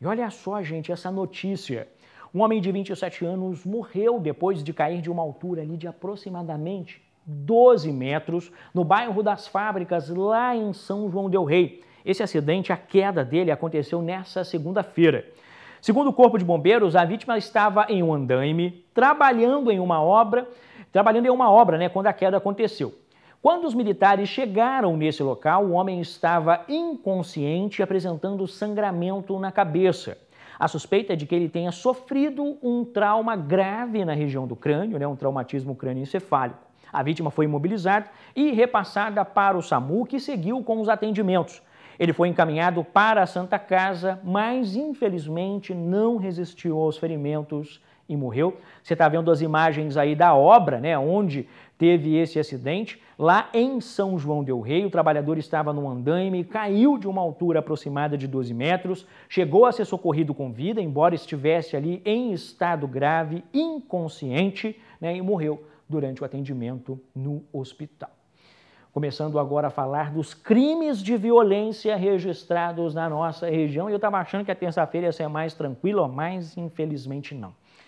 E olha só, gente, essa notícia. Um homem de 27 anos morreu depois de cair de uma altura ali de aproximadamente 12 metros no bairro das Fábricas, lá em São João del Rei. Esse acidente, a queda dele aconteceu nessa segunda-feira. Segundo o Corpo de Bombeiros, a vítima estava em um andaime, trabalhando em uma obra, trabalhando em uma obra, né, quando a queda aconteceu. Quando os militares chegaram nesse local, o homem estava inconsciente apresentando sangramento na cabeça. A suspeita é de que ele tenha sofrido um trauma grave na região do crânio, né, um traumatismo crânioencefálico. A vítima foi imobilizada e repassada para o SAMU, que seguiu com os atendimentos. Ele foi encaminhado para a Santa Casa, mas infelizmente não resistiu aos ferimentos e morreu. Você está vendo as imagens aí da obra, né, onde teve esse acidente. Lá em São João del Rei, o trabalhador estava no andaime, caiu de uma altura aproximada de 12 metros, chegou a ser socorrido com vida, embora estivesse ali em estado grave, inconsciente, né, e morreu durante o atendimento no hospital começando agora a falar dos crimes de violência registrados na nossa região. E eu estava achando que a terça-feira ia ser mais tranquila, mas infelizmente não.